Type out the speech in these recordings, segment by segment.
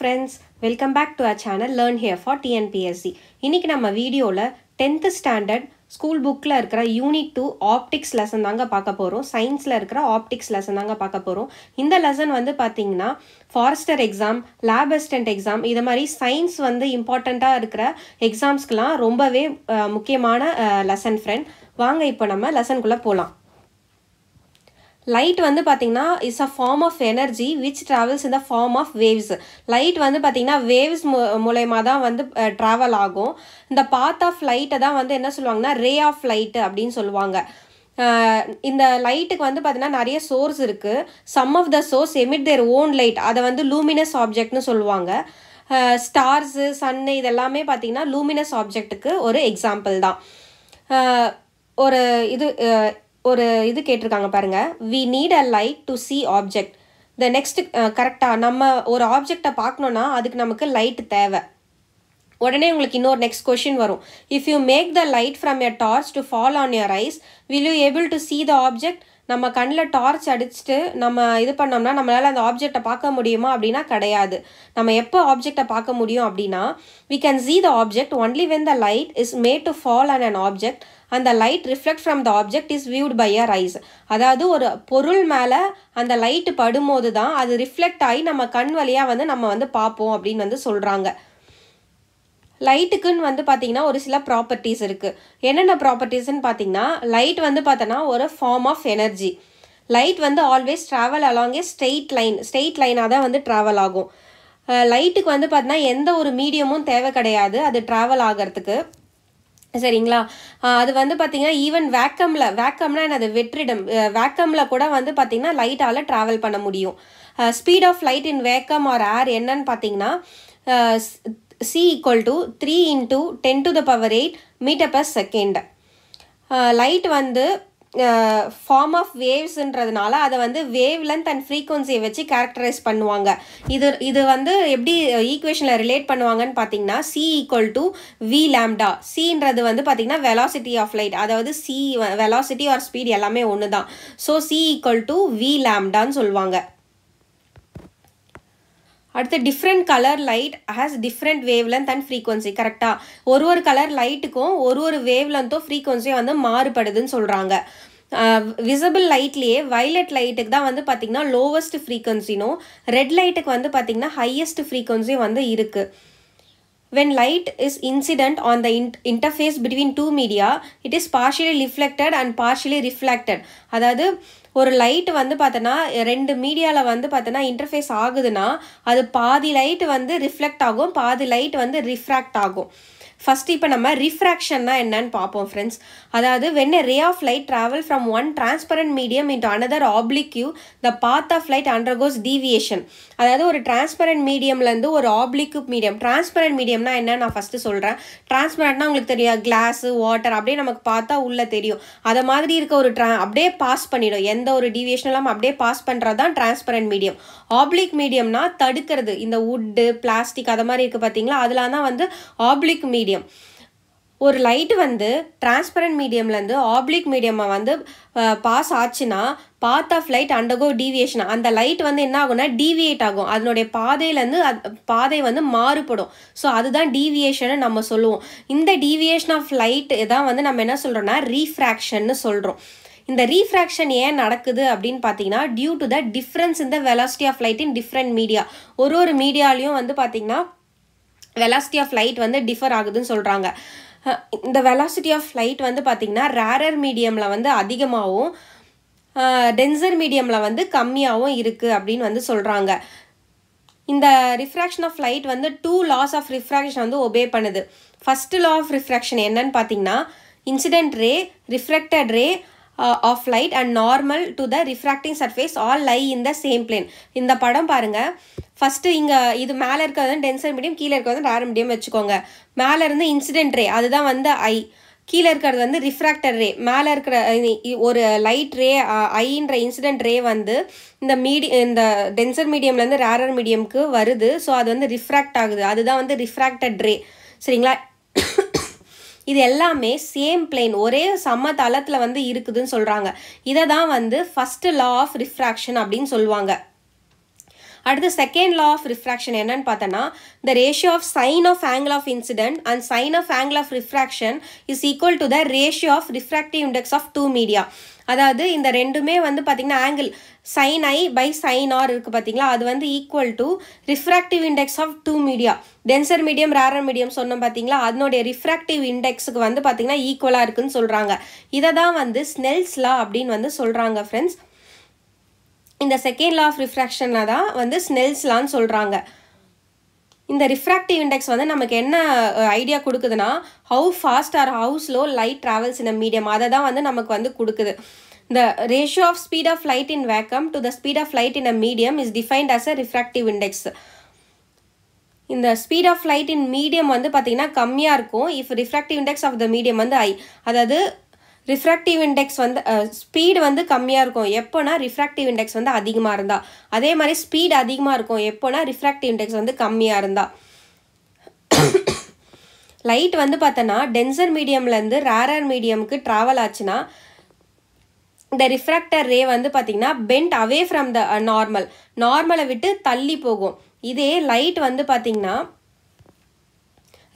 Friends welcome back to a channel learn here for TNPSC இன்றைக்கி நம்ம வீடியோவில் tenth standard school புக்கில் இருக்கிற யூனிட் டூ ஆப்டிக்ஸ் லெசன் தாங்க பார்க்க போகிறோம் சயின்ஸில் இருக்கிற ஆப்டிக்ஸ் லெசன் தாங்க பார்க்க போகிறோம் இந்த லெசன் வந்து பார்த்தீங்கன்னா forester exam lab assistant exam இதை மாதிரி சயின்ஸ் வந்து இம்பார்ட்டண்ட்டாக இருக்கிற எக்ஸாம்ஸ்க்கெலாம் ரொம்பவே முக்கியமான லெசன் ஃப்ரெண்ட் வாங்க இப்போ நம்ம லெசனுக்குள்ளே போகலாம் லைட் வந்து பார்த்திங்கன்னா it's a form of energy which travels இந்த ஃபார்ம் ஆஃப் வேவ்ஸ் லைட் வந்து பார்த்திங்கன்னா வேவ்ஸ் மூ மூலயமா தான் வந்து ட்ராவல் ஆகும் இந்த பாத் ஆஃப் லைட்டை தான் வந்து என்ன சொல்லுவாங்கன்னா ரே ஆஃப் லைட்டு அப்படின்னு சொல்லுவாங்க இந்த லைட்டுக்கு வந்து பார்த்தீங்கன்னா நிறைய சோர்ஸ் இருக்குது some of the source emit their own light அதை வந்து லூமினஸ் ஆப்ஜெக்ட்னு சொல்லுவாங்க ஸ்டார்ஸு சன்னு இதெல்லாமே பார்த்தீங்கன்னா லூமினஸ் ஆப்ஜெக்ட்டுக்கு ஒரு எக்ஸாம்பிள் தான் ஒரு இது ஒரு இது கேட்டிருக்காங்க பாருங்கள் we need a light to see object the next கரெக்டாக நம்ம ஒரு ஆப்ஜெக்டை பார்க்கணுன்னா அதுக்கு நமக்கு லைட் தேவை உடனே உங்களுக்கு இன்னொரு நெக்ஸ்ட் கொஷின் வரும் if you make the light from your torch to fall on your eyes will you able to see the object நம்ம கண்ணில் டார்ச் அடிச்சுட்டு நம்ம இது பண்ணோம்னா நம்மளால் அந்த ஆப்ஜெக்டை பார்க்க முடியுமா அப்படின்னா கிடையாது நம்ம எப்போ ஆப்ஜெக்டை பார்க்க முடியும் அப்படின்னா we can see the object only when the light is made to fall on on object அந்த light reflect from the object is viewed by our eyes அதாவது ஒரு பொருள் மேலே அந்த லைட்டு படும்போது தான் அது ரிஃப்ளெக்ட் ஆகி நம்ம கண் வழியாக வந்து நம்ம வந்து பார்ப்போம் அப்படின்னு வந்து சொல்கிறாங்க லைட்டுக்குன்னு வந்து பார்த்திங்கன்னா ஒரு சில ப்ராப்பர்ட்டிஸ் இருக்குது என்னென்ன ப்ராப்பர்ட்டிஸ்ன்னு பார்த்தீங்கன்னா லைட் வந்து பார்த்தோன்னா ஒரு ஃபார்ம் ஆஃப் எனர்ஜி லைட் வந்து always travel along a straight line straight லைனாக தான் வந்து ட்ராவல் ஆகும் லைட்டுக்கு வந்து பார்த்தீங்கன்னா எந்த ஒரு மீடியமும் தேவை கிடையாது அது ட்ராவல் ஆகிறதுக்கு சரிங்களா அது வந்து பார்த்திங்கன்னா ஈவன் வேக்கமில் வேக்கம்னா எனது வெற்றிடம் வேக்கமில் கூட வந்து பார்த்திங்கன்னா லைட்டால் ட்ராவல் பண்ண முடியும் speed of light in vacuum or air என்னன்னு பார்த்தீங்கன்னா C equal to three into ten to the power eight metre per second light வந்து ஃபார்ம் ஆஃப் வேவ்ஸுன்றதுனால அதை வந்து வேவ் லென்த் அண்ட் ஃப்ரீக்குவன்சியை வச்சு கேரக்டரைஸ் பண்ணுவாங்க இது இது வந்து எப்படி ஈக்குவேஷனில் ரிலேட் பண்ணுவாங்கன்னு பார்த்தீங்கன்னா C equal to V lambda சின்றது வந்து பார்த்தீங்கன்னா வெலாசிட்டி ஆஃப் லைட் அதாவது சி velocity ஆர் ஸ்பீட் எல்லாமே ஒன்று தான் so C equal to V லேம்டான்னு சொல்லுவாங்க அடுத்து different colour light has different wave length and frequency கரெக்டாக ஒரு ஒரு கலர் லைட்டுக்கும் ஒரு ஒரு வேவ் லென்த்தும் ஃப்ரீக்வன்சியும் வந்து மாறுபடுதுன்னு சொல்கிறாங்க விசபிள் லைட்லேயே வைலட் லைட்டுக்கு தான் வந்து பார்த்திங்கன்னா லோவஸ்ட் ஃப்ரீக்வன்சினும் ரெட் லைட்டுக்கு வந்து பார்த்திங்கன்னா ஹையஸ்ட் ஃப்ரீக்வன்சியும் வந்து இருக்குது when light is incident on the in interface between two media it is partially reflected and partially reflected அதாவது ஒரு லைட் வந்து பார்த்தோன்னா ரெண்டு மீடியாவில் வந்து பார்த்தோன்னா இன்டர்ஃபேஸ் ஆகுதுன்னா அது பாதி லைட் வந்து ரிஃப்ளெக்ட் ஆகும் பாதி லைட் வந்து ரிஃப்ராக்ட் ஆகும் ஃபஸ்ட்டு இப்போ நம்ம ரிஃப்ராக்ஷன்னா என்னன்னு பார்ப்போம் ஃப்ரெண்ட்ஸ் அதாவது when ray of light travel from one transparent medium into another oblique the path of light undergoes deviation அதாவது ஒரு டிரான்ஸ்பரண்ட் மீடியம்லேருந்து ஒரு ஆப்ளிக்யூ மீடியம் டிரான்ஸ்பரண்ட் மீடியம்னா என்ன நான் ஃபஸ்ட்டு சொல்கிறேன் டிரான்ஸ்பரண்ட்னா உங்களுக்கு தெரியும் கிளாஸு வாட்டர் அப்படியே நமக்கு பார்த்தா உள்ளே தெரியும் அதை மாதிரி இருக்க ஒரு ட்ரா அப்படியே பாஸ் பண்ணிடும் எந்த ஒரு டீவியேஷன் இல்லாமல் அப்படியே பாஸ் பண்ணுறது தான் டிரான்ஸ்பரண்ட் மீடியம் ஆப்ளிக் மீடியம்னா தடுக்கிறது இந்த உட்டு பிளாஸ்டிக் அதை மாதிரி இருக்குது பார்த்தீங்களா அதெல்லாம் தான் வந்து ஆப்ளிக் மீடியம் மீடியம் ஒரு லைட்டு வந்து டிரான்ஸ்பரண்ட் மீடியம்லேருந்து ஆப்ளிக் மீடியமாக வந்து பாஸ் ஆச்சுன்னா path of light undergo deviation அந்த லைட் வந்து என்ன ஆகும்னா டீவியேட் ஆகும் அதனுடைய பாதையிலேருந்து அது பாதை வந்து மாறுபடும் ஸோ அதுதான் டீவியேஷன் நம்ம சொல்லுவோம் இந்த டீவியேஷன் ஆஃப் லைட் தான் வந்து நம்ம என்ன சொல்கிறோம்னா ரீஃப்ராக்ஷன்னு சொல்கிறோம் இந்த ரீஃப்ராக்ஷன் ஏன் நடக்குது அப்படின்னு பார்த்தீங்கன்னா டியூ டு த டிஃப்ரென்ஸ் இந்த velocity of light in different media ஒரு ஒரு மீடியாலையும் வந்து பார்த்தீங்கன்னா வெலாசிட்டி ஆஃப் லைட் வந்து டிஃபர் ஆகுதுன்னு சொல்கிறாங்க இந்த வெலாசிட்டி ஆஃப் லைட் வந்து பார்த்திங்கன்னா ரேரர் மீடியமில் வந்து அதிகமாகவும் டென்சர் மீடியமில் வந்து கம்மியாகவும் இருக்குது அப்படின்னு வந்து சொல்கிறாங்க இந்த ரிஃப்ராக்ஷன் ஆஃப் லைட் வந்து டூ லாஸ் ஆஃப் ரிஃப்ராக்ஷன் வந்து ஒபே பண்ணுது ஃபஸ்ட்டு லா ஆஃப் ரிஃப்ராக்ஷன் என்னன்னு பார்த்தீங்கன்னா incident ray refracted ray of light and normal to the refracting surface all lie in the same plane இந்த படம் பாருங்கள் ஃபஸ்ட்டு இங்கே இது மேலே இருக்கிறது வந்து டென்சர் மீடியம் கீழே இருக்கிறது வந்து ரேர் மீடியம் வச்சுக்கோங்க மேலே இருந்து இன்சிடென்ட் ரே அதுதான் வந்து ஐ கீழே இருக்கிறது வந்து ரிஃப்ராக்டர் ரே மேலே இருக்கிற ஒரு லைட் ரே ஐன்ற இன்சிடென்ட் ரே வந்து இந்த மீடி இந்த டென்சர் மீடியம்லேருந்து ரேரர் மீடியம்க்கு வருது ஸோ அது வந்து ரிஃப்ராக்ட் ஆகுது அதுதான் வந்து ரிஃப்ராக்டட் ரே சரிங்களா இது எல்லாமே சேம் பிளேன் ஒரே சம தளத்தில் வந்து இருக்குதுன்னு சொல்கிறாங்க இதை தான் வந்து ஃபஸ்ட்டு லா ஆஃப் ரிஃப்ராக்ஷன் அப்படின்னு சொல்லுவாங்க அடுத்து செகண்ட் லா ஆஃப் ரிஃப்ராக்ஷன் என்னன்னு பார்த்தோன்னா the ratio of sine of angle of incident and sine of angle of refraction is equal to the ratio of refractive index of two media அதாவது இந்த ரெண்டுமே வந்து பார்த்திங்கன்னா angle sine I by sine R இருக்குது பார்த்தீங்களா அது வந்து equal to refractive index of two media denser medium rarer medium சொன்னோம் பார்த்தீங்களா அதனுடைய ரிஃப்ராக்டிவ் இண்டெக்ஸுக்கு வந்து பார்த்தீங்கன்னா ஈக்குவலாக இருக்குன்னு சொல்கிறாங்க இதை தான் வந்து ஸ்னெல்ஸ்லா அப்படின்னு வந்து சொல்கிறாங்க ஃப்ரெண்ட்ஸ் இந்த செகண்ட் லா ஆஃப் ரிஃப்ராக்ஷனில் தான் வந்து ஸ்னெல்ஸ்லான்னு சொல்கிறாங்க இந்த ரிஃப்ராக்டிவ் இண்டெக்ஸ் வந்து நமக்கு என்ன ஐடியா கொடுக்குதுன்னா how fast or how's slow light travels in medium அதை தான் வந்து நமக்கு வந்து கொடுக்குது The ratio of speed of light in vacuum to the speed of light in a medium is defined as a refractive index. இந்த speed of light in medium வந்து பத்தினா கம்மியாக இருக்கும் if refractive index of the medium வந்து I அதது refractive index வந்து speed வந்து கம்மியாக இருக்கும் எப்போனா refractive index வந்து அதிகமாக இருந்தால் அதே மாதிரி speed அதிகமாக இருக்கும் எப்போனா refractive index வந்து கம்மியாக இருந்தால் லைட் வந்து denser டென்சர் மீடியம்லேருந்து ரேரர் மீடியமுக்கு travel ஆச்சுன்னா இந்த ரிஃப்ராக்டர் ரே வந்து பார்த்திங்கன்னா bend away from the normal நார்மலை விட்டு தள்ளி போகும் இதே லைட் வந்து பார்த்திங்கன்னா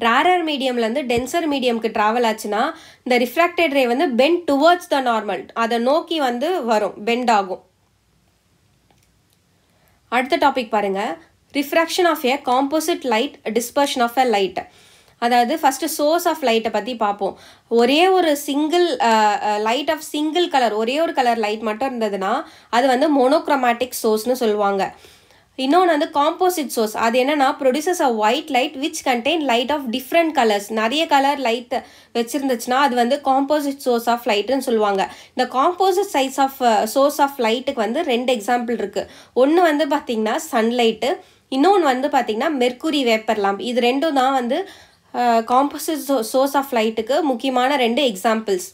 ரேரர் மீடியம்லேருந்து டென்சர் மீடியம்க்கு ட்ராவல் ஆச்சுன்னா இந்த ரிஃப்ராக்டட் ரே வந்து பெண்ட் டுவர்ட்ஸ் த நார்மல் அதை நோக்கி வந்து வரும் பெண்ட் ஆகும் அடுத்த டாபிக் பாருங்கள் refraction of a composite light dispersion of a light அதாவது ஃபஸ்ட்டு சோர்ஸ் ஆஃப் லைட்டை பற்றி பார்ப்போம் ஒரே ஒரு single light of single colour ஒரே ஒரு கலர் லைட் மட்டும் இருந்ததுன்னா அது வந்து மோனோக்ரமேட்டிக் சோர்ஸ்னு சொல்லுவாங்க இன்னொன்று வந்து காம்போசிட் சோர்ஸ் அது என்னென்னா producers a white light which contain light of different colours நிறைய கலர் லைட் வச்சுருந்துச்சுன்னா அது வந்து காம்போசிட் சோர்ஸ் ஆஃப் லைட்டுன்னு சொல்லுவாங்க இந்த composite size of source of லைட்டுக்கு வந்து ரெண்டு எக்ஸாம்பிள் இருக்குது ஒன்று வந்து பார்த்திங்கன்னா சன்லைட்டு இன்னொன்று வந்து பார்த்திங்கன்னா மெர்க்குரி வேப்பர் லாம்ப் இது ரெண்டும் தான் வந்து காம்போசிட் சோர்ஸ் ஆஃப் லைட்டுக்கு முக்கியமான ரெண்டு எக்ஸாம்பிள்ஸ்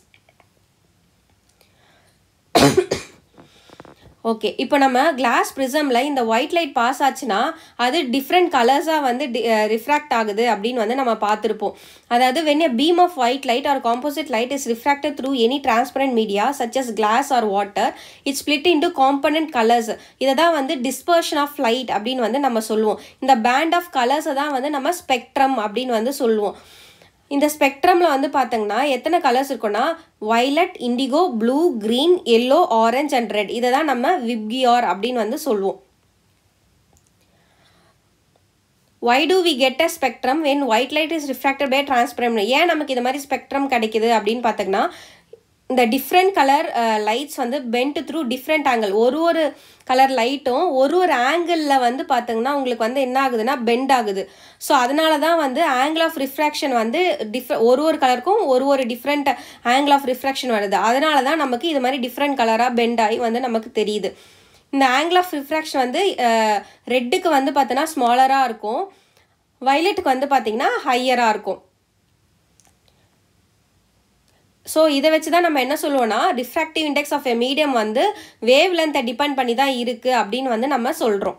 ஓகே இப்போ நம்ம கிளாஸ் ப்ரிசமில் இந்த ஒயிட் லைட் பாஸ் ஆச்சுன்னா அது டிஃப்ரெண்ட் கலர்ஸாக வந்து ரிஃப்ராக்ட் ஆகுது அப்படின்னு வந்து நம்ம பார்த்துருப்போம் அதாவது when a beam of white light or composite light is refracted through any transparent media such as glass or water it's split into component colours இதை தான் வந்து டிஸ்பர்ஷன் ஆஃப் லைட் அப்படின்னு வந்து நம்ம சொல்லுவோம் இந்த பேண்ட் ஆஃப் கலர்ஸை தான் வந்து நம்ம ஸ்பெக்ட்ரம் அப்படின்னு வந்து சொல்லுவோம் இந்த ஸ்பெக்ட்ரமில் வந்து பார்த்தீங்கன்னா எத்தனை கலர்ஸ் இருக்குன்னா violet indigo blue green yellow orange and red இதை தான் நம்ம விப்கியார் அப்படின்னு வந்து சொல்வோம் why do we get a spectrum when white light is refracted by டிரான்ஸ்பரம்னு ஏன் நமக்கு இது மாதிரி ஸ்பெக்ட்ரம் கிடைக்குது அப்படின்னு பார்த்தீங்கன்னா இந்த டிஃப்ரெண்ட் கலர் லைட்ஸ் வந்து பென்ட் த்ரூ டிஃப்ரெண்ட் ஆங்கிள் ஒரு ஒரு கலர் லைட்டும் ஒரு ஒரு ஆங்கிளில் வந்து பார்த்தீங்கன்னா உங்களுக்கு வந்து என்ன ஆகுதுன்னா பெண்ட் ஆகுது ஸோ அதனால தான் வந்து ஆங்கிள் ஆஃப் ரிஃப்ராக்ஷன் வந்து டிஃப்ர ஒரு ஒரு கலருக்கும் ஒரு ஒரு டிஃப்ரெண்ட் ஆங்கிள் ஆஃப் ரிஃப்ராக்ஷன் வருது அதனால தான் நமக்கு இது மாதிரி டிஃப்ரெண்ட் கலராக பெண்ட் ஆகி வந்து நமக்கு தெரியுது இந்த ஆங்கிள் ஆஃப் ரிஃப்ராக்ஷன் வந்து ரெட்டுக்கு uh, வந்து பார்த்தோன்னா ஸ்மாலராக இருக்கும் வைலெட்டுக்கு வந்து பார்த்திங்கன்னா ஹையராக இருக்கும் ஸோ இதை வச்சு தான் நம்ம என்ன சொல்லுவோம்னா refractive index of a medium வந்து வேவ் லென்த்தை டிபெண்ட் பண்ணி தான் இருக்குது அப்படின்னு வந்து நம்ம சொல்கிறோம்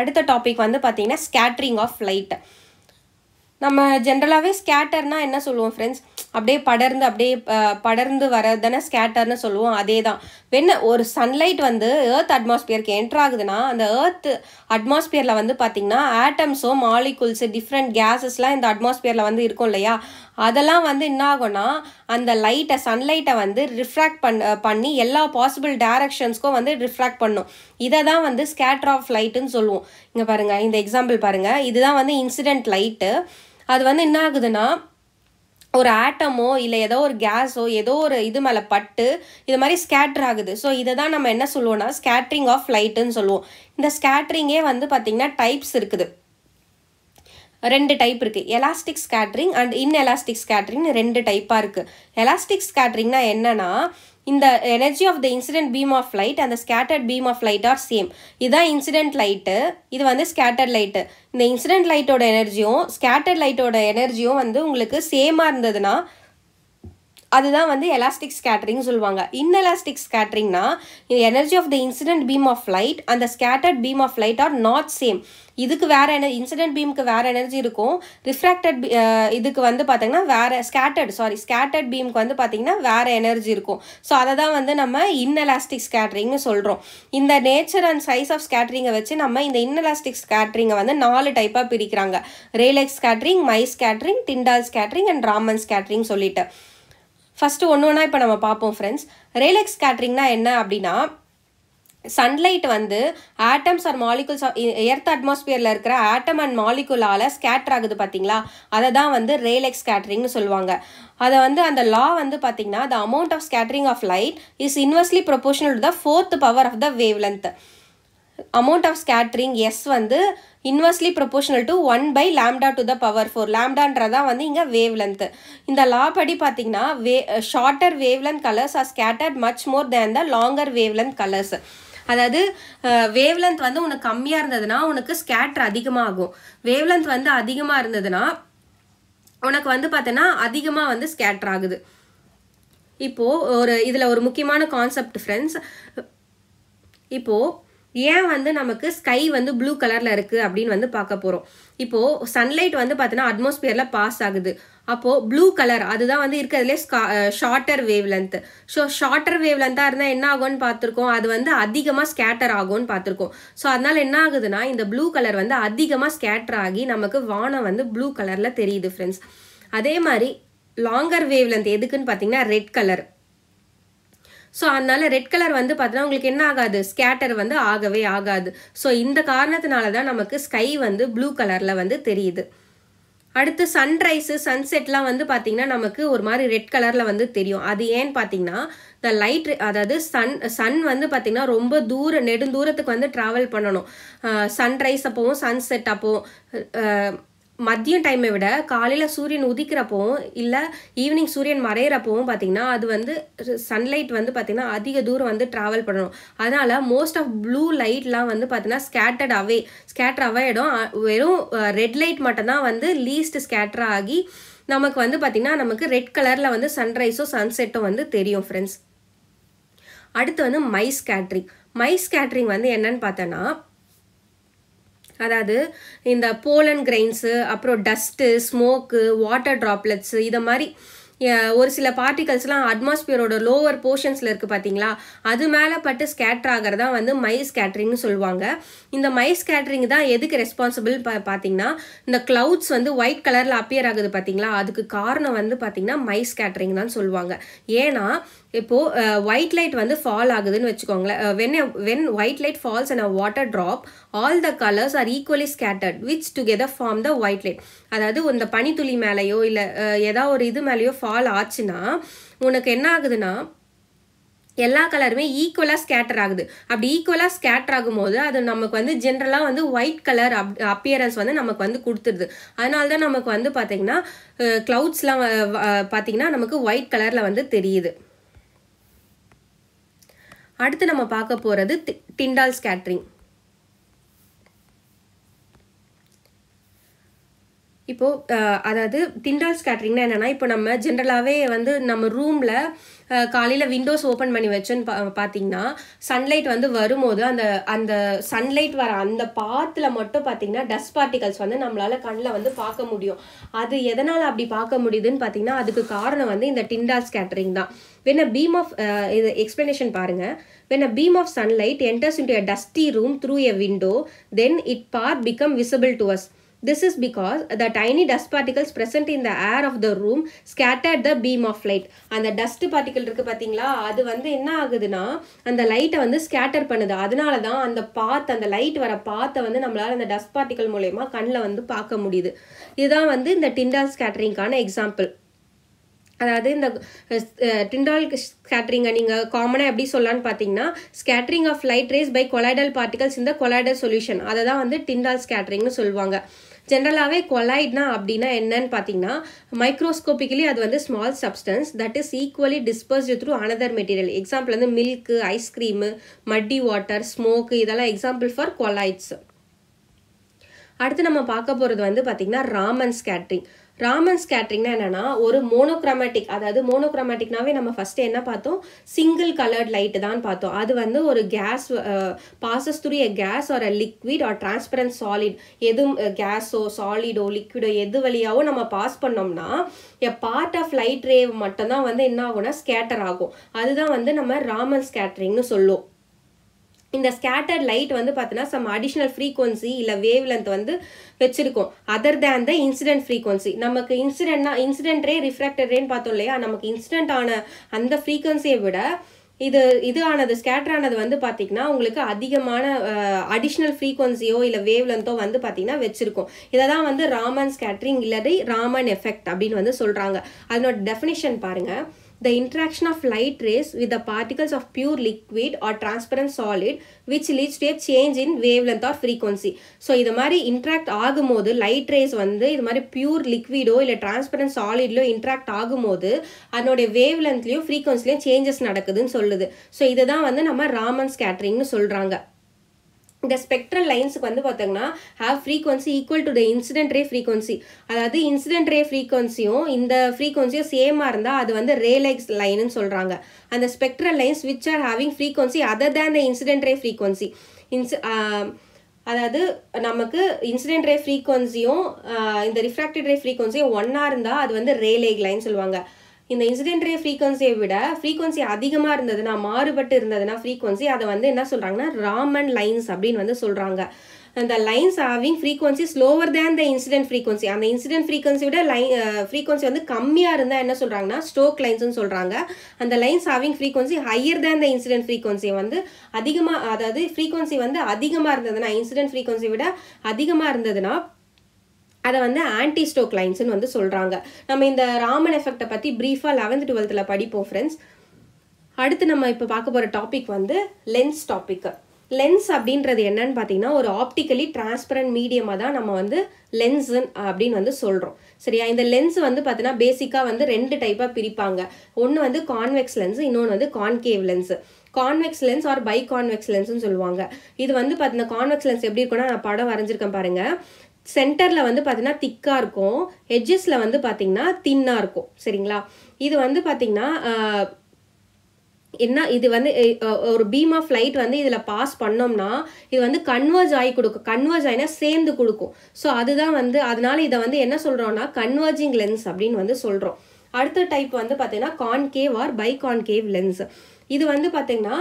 அடுத்த டாபிக் வந்து பார்த்தீங்கன்னா ஸ்கேட்ரிங் ஆஃப் லைட் நம்ம ஜென்ரலாகவே ஸ்கேட்டர்னால் என்ன சொல்லுவோம் ஃப்ரெண்ட்ஸ் அப்படியே படர்ந்து அப்படியே படர்ந்து வரதுன்னா ஸ்கேட்டர்னு சொல்லுவோம் அதே தான் வெண்ண ஒரு சன்லைட் வந்து ஏர்த் அட்மாஸ்பியருக்கு என்ட்ரு ஆகுதுன்னா அந்த ஏர்த் அட்மாஸ்பியரில் வந்து பார்த்திங்கன்னா ஆட்டம்ஸோ மாலிகுல்ஸு டிஃப்ரெண்ட் கேஸஸ்லாம் இந்த அட்மாஸ்பியரில் வந்து இருக்கும் இல்லையா அதெல்லாம் வந்து என்ன ஆகும்னா அந்த லைட்டை சன்லைட்டை வந்து ரிஃப்ராக்ட் பண் பண்ணி எல்லா பாசிபிள் டேரக்ஷன்ஸ்க்கும் வந்து ரிஃப்ராக்ட் பண்ணும் இதை தான் வந்து ஸ்கேட்டர் ஆஃப் லைட்டுன்னு சொல்லுவோம் இங்கே பாருங்கள் இந்த எக்ஸாம்பிள் பாருங்கள் இதுதான் வந்து இன்சிடெண்ட் லைட்டு அது வந்து என்ன ஆகுதுன்னா ஒரு ஆட்டமோ இல்லை ஏதோ ஒரு கேஸோ ஏதோ ஒரு இது மேலே பட்டு இது மாதிரி ஸ்கேட்டர் ஆகுது ஸோ இதை தான் நம்ம என்ன சொல்லுவோம்னா ஸ்கேட்ரிங் ஆஃப் லைட்டுன்னு சொல்லுவோம் இந்த ஸ்கேட்ரிங்கே வந்து பார்த்திங்கன்னா டைப்ஸ் இருக்குது ரெண்டு டைப் இருக்குது elastic scattering and inelastic scattering ரெண்டு டைப்பாக இருக்குது எலாஸ்டிக் ஸ்கேட்ரிங்னா என்னென்னா இந்த energy of the incident beam of light அந்த scattered beam of light are same இதுதான் இன்சிடென்ட் லைட்டு இது வந்து ஸ்கேட்டர்ட் லைட்டு இந்த இன்சிடென்ட் லைட்டோட எனர்ஜியும் ஸ்கேட்டர்ட் லைட்டோட எனர்ஜியும் வந்து உங்களுக்கு சேமாக இருந்ததுன்னா அதுதான் வந்து எலாஸ்டிக் ஸ்கேட்டரிங் சொல்லுவாங்க எலாஸ்டிக் ஸ்கேட்டரிங்னா energy of the incident beam of light அந்த scattered beam of light are not same இதுக்கு வேறு என இன்சிடென்ட் பீமுக்கு வேறு எனர்ஜி இருக்கும் ரிஃப்ராக்டட் இதுக்கு வந்து பார்த்தீங்கன்னா வேறு ஸ்கேட்டர்ட் சாரி ஸ்கேட்டர்ட் பீமுக்கு வந்து பார்த்திங்கன்னா வேறு எனர்ஜி இருக்கும் ஸோ அதை தான் வந்து நம்ம இன்னெலாஸ்டிக் ஸ்கேட்ரிங்னு சொல்கிறோம் இந்த நேச்சர் அண்ட் சைஸ் ஆஃப் ஸ்கேட்ரிங்கை வச்சு நம்ம இந்த இன்னெலாஸ்டிக் ஸ்கேட்டரிங்கை வந்து நாலு டைப்பாக பிரிக்கிறாங்க Rayleigh scattering Mie scattering Tyndall scattering and Raman scattering சொல்லிட்டு ஃபஸ்ட்டு ஒன்று ஒன்றா இப்போ நம்ம பார்ப்போம் ஃப்ரெண்ட்ஸ் ரேலக்ஸ் கேட்ரிங்னா என்ன அப்படின்னா சன்லைட் வந்து ஆட்டம்ஸ் அண்ட் மாலிகுல்ஸ் எர்த் அட்மாஸ்பியரில் இருக்கிற ஆட்டம் அண்ட் மாலிகுலால் ஸ்கேட்டர் ஆகுது பார்த்தீங்களா அதை தான் வந்து ரேலெக்ஸ் ஸ்கேட்ரிங்னு சொல்லுவாங்க அதை வந்து அந்த லா வந்து பார்த்தீங்கன்னா the amount of scattering of light is inversely proportional to the fourth power of the wave length amount of scattering is வந்து inversely proportional to one by lambda to the power four லேம்டான்றதான் வந்து இங்கே wave length இந்த law படி பார்த்தீங்கன்னா way shorter wave length colours are scattered much more than the longer wave length colours அதாவது wave length வந்து உனக்கு கம்மியாக இருந்ததுன்னா உனக்கு ஸ்கேட்டர் அதிகமாகும் வேவ் லென்த் வந்து அதிகமாக இருந்ததுன்னா உனக்கு வந்து பார்த்தீங்கன்னா அதிகமாக வந்து ஸ்கேட்டர் ஆகுது இப்போது ஒரு இதில் ஒரு முக்கியமான கான்செப்ட் ஃப்ரெண்ட்ஸ் இப்போது ஏன் வந்து நமக்கு ஸ்கை வந்து ப்ளூ கலரில் இருக்குது அப்படின்னு வந்து பார்க்க போகிறோம் இப்போது சன்லைட் வந்து பார்த்தீங்கன்னா அட்மாஸ்பியரில் பாஸ் ஆகுது அப்போது ப்ளூ கலர் அதுதான் வந்து இருக்கிறதுலே ஸ்கா shorter wave length so shorter wave லென்த்தாக இருந்தால் என்ன ஆகும்னு பார்த்துருக்கோம் அது வந்து அதிகமாக ஸ்கேட்டர் ஆகும்னு பார்த்துருக்கோம் ஸோ அதனால் என்ன ஆகுதுன்னா இந்த ப்ளூ கலர் வந்து அதிகமாக ஸ்கேட்டர் ஆகி நமக்கு வானம் வந்து ப்ளூ கலரில் தெரியுது ஃப்ரெண்ட்ஸ் அதே மாதிரி லாங்கர் வேவ் லென்த் எதுக்குன்னு பார்த்தீங்கன்னா ரெட் கலர் ஸோ அதனால ரெட் கலர் வந்து பார்த்தீங்கன்னா உங்களுக்கு என்ன ஆகாது ஸ்கேட்டர் வந்து ஆகவே ஆகாது ஸோ இந்த காரணத்தினால தான் நமக்கு ஸ்கை வந்து ப்ளூ கலரில் வந்து தெரியுது அடுத்து சன்ரைஸு சன்செட்லாம் வந்து பார்த்தீங்கன்னா நமக்கு ஒரு மாதிரி ரெட் கலரில் வந்து தெரியும் அது ஏன்னு பார்த்தீங்கன்னா இந்த லைட் அதாவது சன் சன் வந்து பார்த்திங்கன்னா ரொம்ப தூர நெடுந்தூரத்துக்கு வந்து ட்ராவல் பண்ணணும் சன்ரைஸ் அப்போவும் சன்செட் அப்போவும் மதியம் டைமை விட காலையில் சூரியன் உதிக்கிறப்போ இல்லை ஈவினிங் சூரியன் மறையிறப்பவும் பார்த்திங்கன்னா அது வந்து சன்லைட் வந்து பார்த்திங்கன்னா அதிக தூரம் வந்து ட்ராவல் பண்ணணும் அதனால் மோஸ்ட் ஆஃப் ப்ளூ லைட்லாம் வந்து பார்த்திங்கன்னா ஸ்கேட்டர்ட் அவே ஸ்கேட்டர் இடம் வெறும் ரெட் லைட் மட்டும்தான் வந்து லீஸ்ட் ஸ்கேட்டர் ஆகி நமக்கு வந்து பார்த்திங்கன்னா நமக்கு ரெட் கலரில் வந்து சன்ரைஸோ சன்செட்டோ வந்து தெரியும் ஃப்ரெண்ட்ஸ் அடுத்து வந்து மைஸ் கேட்ரிங் மைஸ் கேட்ரிங் வந்து என்னன்னு பார்த்தோன்னா அதாவது இந்த போலன் கிரெயின்ஸு அப்புறம் டஸ்ட்டு ஸ்மோக்கு வாட்டர் ட்ராப்லெட்ஸு இதை மாதிரி ஒரு சில பார்ட்டிகல்ஸ்லாம் அட்மாஸ்பியரோட லோவர் போர்ஷன்ஸில் இருக்குது பார்த்தீங்களா அது மேலே பட்டு ஸ்கேட்டர் ஆகிறதா வந்து மை ஸ்கேட்ரிங்னு சொல்லுவாங்க இந்த மை ஸ்கேட்ரிங் தான் எதுக்கு ரெஸ்பான்சிபிள் பா பார்த்தீங்கன்னா இந்த க்ளவுட்ஸ் வந்து ஒயிட் கலரில் அப்பியர் ஆகுது பார்த்தீங்களா அதுக்கு காரணம் வந்து பார்த்தீங்கன்னா மை ஸ்கேட்ரிங் தான் சொல்லுவாங்க ஏன்னா இப்போது ஒயிட் லைட் வந்து ஃபால் ஆகுதுன்னு வச்சுக்கோங்களேன் when when white light falls and a water drop all the colours are equally scattered which together form the white light அதாவது இந்த பனித்துளி மேலேயோ இல்லை ஏதாவது ஒரு இது மேலேயோ ஃபால் ஆச்சுன்னா உனக்கு என்ன ஆகுதுன்னா எல்லா கலருமே ஈக்குவலாக ஸ்கேட்டர் ஆகுது அப்படி ஈக்குவலாக ஸ்கேட்டர் ஆகும்போது அது நமக்கு வந்து ஜென்ரலாக வந்து ஒயிட் கலர் அப் அப்பியரன்ஸ் வந்து நமக்கு வந்து கொடுத்துருது அதனால தான் நமக்கு வந்து பார்த்திங்கன்னா க்ளவுட்ஸ்லாம் பார்த்திங்கன்னா நமக்கு ஒயிட் கலரில் வந்து தெரியுது அடுத்து நம்ம பார்க்க போகிறது டிண்டால் ஸ்கேட்ரிங் இப்போது அதாவது திண்டால் ஸ்கேட்ரிங்னா என்னென்னா இப்போ நம்ம ஜென்ரலாகவே வந்து நம்ம ரூமில் காலையில் விண்டோஸ் ஓப்பன் பண்ணி வச்சோன்னு பா பார்த்தீங்கன்னா சன்லைட் வந்து வரும்போது அந்த அந்த சன்லைட் வர அந்த பாத்தில் மட்டும் பார்த்தீங்கன்னா டஸ்ட் பார்ட்டிகல்ஸ் வந்து நம்மளால் கண்ணில் வந்து பார்க்க முடியும் அது எதனால் அப்படி பார்க்க முடியுதுன்னு பார்த்தீங்கன்னா அதுக்கு காரணம் வந்து இந்த டிண்டால் ஸ்கேட்டரிங் தான் வென் அ பீம் ஆஃப் இது எக்ஸ்பிளனேஷன் பாருங்கள் when a beam of sunlight enters into a dusty room through a window then it path become visible to us This is because the tiny dust particles present in the air of the room scattered the beam of light. அந்த dust particle இருக்குது பார்த்தீங்களா அது வந்து என்ன ஆகுதுன்னா அந்த லைட்டை வந்து ஸ்கேட்டர் பண்ணுது அதனால தான் அந்த பாத் அந்த லைட் வர பாத்தை வந்து நம்மளால் அந்த டஸ்ட் பார்ட்டிக்கல் மூலயமா கண்ணில் வந்து பார்க்க முடியுது இதுதான் வந்து இந்த டிண்டால் ஸ்கேட்டரிங்கான எக்ஸாம்பிள் அதாவது இந்த டிண்டால் ஸ்கேட்ரிங்கை நீங்கள் காமனாக எப்படி சொல்லலான்னு பார்த்தீங்கன்னா scattering of light rays by colloidal particles இந்த கொலாய்டல் சொல்யூஷன் அதை தான் வந்து டிண்டால் ஸ்கேட்ரிங்னு சொல்லுவாங்க ஜென்ரலாகவே கொலாய்ட்னா அப்படின்னா என்னன்னு பார்த்தீங்கன்னா மைக்ரோஸ்கோபிக்கலி அது வந்து small substance that is equally dispersed through another material example வந்து milk ice cream muddy water smoke இதெல்லாம் எக்ஸாம்பிள் ஃபார் கொலாய்ட்ஸ் அடுத்து நம்ம பார்க்க போகிறது வந்து பார்த்திங்கன்னா ராமன் ஸ்கேட்ரிங் ராமன் ஸ்கேட்ரிங்னா என்னென்னா ஒரு மோனோக்ராமேட்டிக் அதாவது மோனோக்ராமேட்டிக்னாவே நம்ம ஃபர்ஸ்ட் என்ன பார்த்தோம் சிங்கிள் கலர்ட் லைட்டு தான் பார்த்தோம் அது வந்து ஒரு கேஸ் பாசஸ் துரிய கேஸ் ஒரு லிக்விட் ஆர் டிரான்ஸ்பரண்ட் சாலிட் எது கேஸோ சாலிடோ லிக்விடோ எது வழியாவோ நம்ம பாஸ் பண்ணோம்னா a part of light ray மட்டும்தான் வந்து என்ன ஆகும்னா ஸ்கேட்டர் ஆகும் அதுதான் வந்து நம்ம ராமன் ஸ்கேட்டரிங்னு சொல்லுவோம் இந்த ஸ்கேட்டர் லைட் வந்து பார்த்தீங்கன்னா சம் அடிஷ்னல் ஃப்ரீக்வன்சி இல்லை வேவ் லென்த் வந்து வச்சுருக்கோம் other than the incident frequency நமக்கு இன்சிடென்ட்னா இன்சிடென்ட் ரே ரிஃப்ராக்டட் ரேன்னு பார்த்தோம் இல்லையா நமக்கு இன்சிடென்ட் ஆன அந்த ஃப்ரீக்வன்சியை விட இது இது ஆனது ஸ்கேட்டர் ஆனது வந்து பார்த்திங்கன்னா உங்களுக்கு அதிகமான அடிஷ்னல் ஃப்ரீக்வன்சியோ இல்லை வேவ் லென்த்தோ வந்து பார்த்திங்கன்னா வச்சுருக்கோம் இதை தான் வந்து ராமன் ஸ்கேட்ரிங் இல்லாத ராமன் எஃபெக்ட் அப்படின்னு வந்து சொல்கிறாங்க அதனோட டெஃபினிஷன் பாருங்கள் the interaction of light rays with the particles of pure liquid or transparent solid which leads to a change in wavelength or frequency so இது மாதிரி இன்ட்ராக்ட் ஆகும்போது லைட் ரேஸ் வந்து இது மாதிரி பியூர் லிக்விடோ இல்லை டிரான்ஸ்பரண்ட் சாலிட்லையோ இன்ட்ராக்ட் ஆகும்போது அதனுடைய வேவ்லென்த்லேயும் ஃப்ரீக்வன்சிலையும் சேஞ்சஸ் நடக்குதுன்னு சொல்லுது ஸோ இதுதான் வந்து நம்ம ராமன் ஸ்கேட்ரிங்னு சொல்கிறாங்க இந்த ஸ்பெக்ட்ரல் லைன்ஸுக்கு வந்து பார்த்தீங்கன்னா have frequency equal to the incident ray frequency அதாவது இன்சிடென்ட் ரே ஃப்ரீக்வன்சியும் இந்த ஃப்ரீக்வன்சியும் சேமாக இருந்தால் அது வந்து ரே லைக்ஸ் லைனுன்னு சொல்கிறாங்க அந்த spectral lines which are having frequency other than the incident ray frequency இன்ஸ் அதாவது நமக்கு இன்சிடென்ட் ரே ஃப்ரீக்வன்சியும் இந்த ரிஃப்ராக்டட் ரே ஃப்ரீக்வன்சியும் ஒன்னாக இருந்தால் அது வந்து ரே லைக் லைன் சொல்லுவாங்க இந்த இன்சிடென்ட் ரே ஃப்ரீக்வன்சியை விட ஃப்ரீக்வன்சி அதிகமாக இருந்ததுன்னா மாறுபட்டு இருந்ததுன்னா ஃப்ரீக்வன்சி அதை வந்து என்ன சொல்கிறாங்கன்னா ராமன் லைன்ஸ் அப்படின்னு வந்து சொல்கிறாங்க அந்த lines having frequency slower than the incident frequency அந்த இன்சிடென்ட் ஃப்ரீக்வன்சி விட லைன் ஃப்ரீக்வன்சி வந்து கம்மியாக இருந்தால் என்ன சொல்கிறாங்கன்னா ஸ்டோக் லைன்ஸ்னு சொல்கிறாங்க அந்த lines having frequency higher than the incident frequency வந்து அதிகமாக அதாவது ஃப்ரீக்வன்சி வந்து அதிகமாக இருந்ததுன்னா இன்சிடென்ட் ஃப்ரீக்வன்சி விட அதிகமாக இருந்ததுன்னா அதை வந்து ஆன்டி ஸ்டோக் லைன்ஸ்னு வந்து சொல்கிறாங்க நம்ம இந்த ராமன் எஃபெக்டை பற்றி ப்ரீஃபாக லெவன்த் டுவெல்த்தில் படிப்போம் ஃப்ரெண்ட்ஸ் அடுத்து நம்ம இப்போ பார்க்க போகிற டாபிக் வந்து லென்ஸ் டாப்பிக்கு லென்ஸ் அப்படின்றது என்னன்னு பார்த்தீங்கன்னா ஒரு ஆப்டிக்கலி டிரான்ஸ்பரண்ட் மீடியமாக தான் நம்ம வந்து லென்ஸு அப்படின்னு வந்து சொல்கிறோம் சரியா இந்த லென்ஸ் வந்து பார்த்தீங்கன்னா பேசிக்காக வந்து ரெண்டு டைப்பாக பிரிப்பாங்க ஒன்று வந்து கான்வெக்ஸ் லென்ஸு இன்னொன்று வந்து concave lens convex lens or biconvex லென்ஸ்னு சொல்லுவாங்க இது வந்து பார்த்தீங்கன்னா கான்வெக்ஸ் லென்ஸ் எப்படி இருக்குன்னா நான் படம் வரைஞ்சிருக்கேன் பாருங்கள் சென்டரில் வந்து பார்த்திங்கன்னா திக்காக இருக்கும் எட்ஜஸில் வந்து பார்த்திங்கன்னா தின்னாக இருக்கும் சரிங்களா இது வந்து பார்த்தீங்கன்னா என்ன இது வந்து ஒரு பீம் ஆஃப் லைட் வந்து இதில் பாஸ் பண்ணோம்னா இது வந்து கன்வர்ஜ் ஆகி கொடுக்கும் கன்வர்ஜ் ஆகினா சேர்ந்து கொடுக்கும் ஸோ அதுதான் வந்து அதனால இதை வந்து என்ன சொல்கிறோம்னா கன்வர்ஜிங் லென்ஸ் அப்படின்னு வந்து சொல்கிறோம் அடுத்த டைப் வந்து பார்த்தீங்கன்னா concave or biconcave lens இது வந்து பார்த்தீங்கன்னா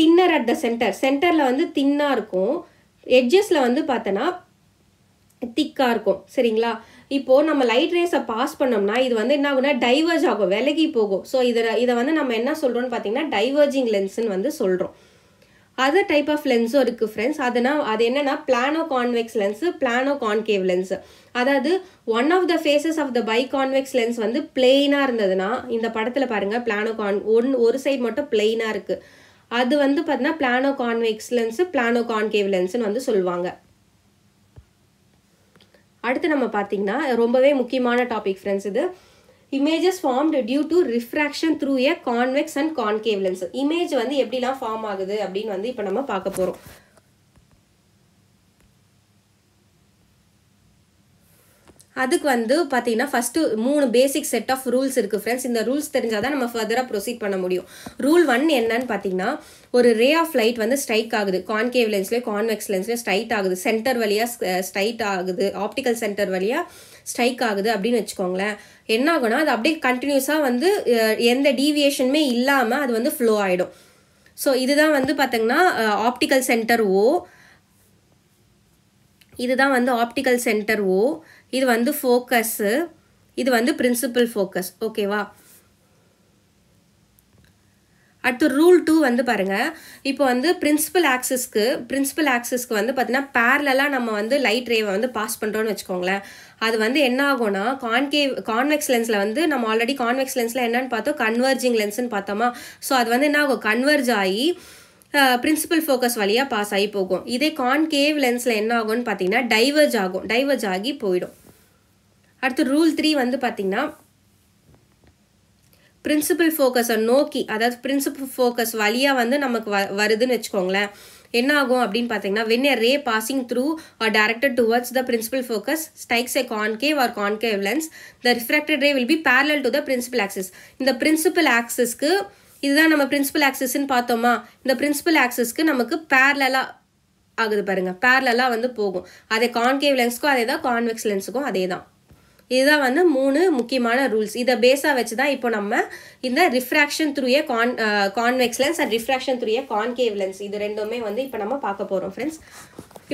தின்னர் அட் த சென்டர் சென்டரில் வந்து தின்னாக இருக்கும் எட்ஜஸில் வந்து பார்த்தோன்னா திக்காக இருக்கும் சரிங்களா இப்போது நம்ம லைட் ரேஸை பாஸ் பண்ணோம்னா இது வந்து என்ன ஆகுனா டைவர்ஜ் ஆகும் விலகி போகும் ஸோ இதை இதை வந்து நம்ம என்ன சொல்கிறோம்னு பார்த்தீங்கன்னா டைவர்ஜிங் லென்ஸ்னு வந்து சொல்கிறோம் அதர் டைப் ஆஃப் லென்ஸும் இருக்குது ஃப்ரெண்ட்ஸ் அதுனா அது என்னென்னா plano convex lens plano concave lens அதாவது one of the faces of the biconvex lens வந்து பிளெயினாக இருந்ததுன்னா இந்த படத்தில் பாருங்கள் பிளானோ கான் ஒன் ஒரு சைடு மட்டும் பிளெயினாக இருக்குது அது வந்து பார்த்தீங்கன்னா plano convex lens plano concave லென்ஸ்னு வந்து சொல்லுவாங்க அடுத்து நம்ம பார்த்தீங்கன்னா ரொம்பவே முக்கியமான டாபிக் ஃப்ரெண்ட்ஸ் இது images formed due to refraction through a convex and concave lens image வந்து எப்படிலாம் ஃபார்ம் ஆகுது அப்படின்னு வந்து இப்போ நம்ம பார்க்க போகிறோம் அதுக்கு வந்து பார்த்தீங்கன்னா ஃபஸ்ட்டு மூணு பேசிக் செட் ஆஃப் ரூல்ஸ் இருக்குது ஃப்ரெண்ட்ஸ் இந்த ரூல்ஸ் தெரிஞ்சால் தான் நம்ம ஃபர்தராக ப்ரொசீட் பண்ண முடியும் ரூல் ஒன் என்னன்னு பார்த்தீங்கன்னா ஒரு ரே ஆஃப் லைட் வந்து ஸ்ட்ரைக் ஆகுது கான்கேவ் லென்ஸ்லேயே கான்வெக்ஸ் லென்ஸ்லேயே ஸ்ட்ரைட் ஆகுது சென்டர் வழியாக ஸ்ட்ரைட் ஆகுது ஆப்டிக்கல் சென்டர் வழியாக ஸ்ட்ரைக் ஆகுது அப்படின்னு வச்சுக்கோங்களேன் என்ன ஆகுனா அது அப்படியே கண்டினியூஸாக வந்து எந்த டீவியேஷனுமே இல்லாமல் அது வந்து ஃப்ளோ ஆகிடும் ஸோ இதுதான் வந்து பார்த்தீங்கன்னா ஆப்டிக்கல் சென்டர் ஓ இதுதான் வந்து ஆப்டிக்கல் சென்டர் ஓ இது வந்து ஃபோக்கஸ்ஸு இது வந்து பிரின்சிபல் ஃபோக்கஸ் ஓகேவா அடுத்து ரூல் டூ வந்து பாருங்கள் இப்போ வந்து பிரின்சிபல் ஆக்சிஸ்க்கு பிரின்சிபல் ஆக்சிஸ்க்கு வந்து பார்த்தீங்கன்னா பேரலாக நம்ம வந்து லைட் ரேவை வந்து பாஸ் பண்ணுறோன்னு வச்சுக்கோங்களேன் அது வந்து என்ன ஆகும்னா கான்கேவ் கான்வெக்ஸ் லென்ஸில் வந்து நம்ம ஆல்ரெடி கான்வெக்ஸ் லென்ஸில் என்னென்னு பார்த்தோம் கன்வர்ஜிங் லென்ஸ்னு பார்த்தோமா ஸோ அது வந்து என்ன ஆகும் கன்வர்ஜ் ஆகி பிரின்சிபல் ஃபோக்கஸ் வழியாக பாஸ் ஆகி போகும் இதே கான்கேவ் லென்ஸில் என்ன ஆகும்னு பார்த்தீங்கன்னா டைவர்ஜ் ஆகும் டைவர்ஜ் ஆகி போயிடும் அடுத்து ரூல் த்ரீ வந்து பார்த்திங்கன்னா பிரின்சிபல் ஃபோக்கஸை நோக்கி அதாவது பிரின்சிபல் ஃபோக்கஸ் வழியாக வந்து நமக்கு வ வருதுன்னு வச்சுக்கோங்களேன் என்ன ஆகும் அப்படின்னு பார்த்தீங்கன்னா when a ray passing through or directed towards the principal focus strikes a concave or concave lens the refracted ray will be parallel to the principal axis இந்த பிரின்சிபல் ஆக்சிஸ்க்கு இதுதான் நம்ம பிரின்சிபல் ஆக்சிஸ்ன்னு பார்த்தோமா இந்த பிரின்சிபல் ஆக்சிஸ்க்கு நமக்கு பேரலாக ஆகுது பாருங்கள் பேரலாக வந்து போகும் அதே கான்கேவ் லென்ஸ்க்கும் அதே தான் கான்வெக்ஸ் லென்ஸுக்கும் அதே தான் இதுதான் வந்து மூணு முக்கியமான ரூல்ஸ் இதை பேஸாக வச்சு தான் இப்போ நம்ம இந்த refraction through a con convex lens and refraction through a concave lens இது ரெண்டுமே வந்து இப்போ நம்ம பார்க்க போகிறோம் ஃப்ரெண்ட்ஸ்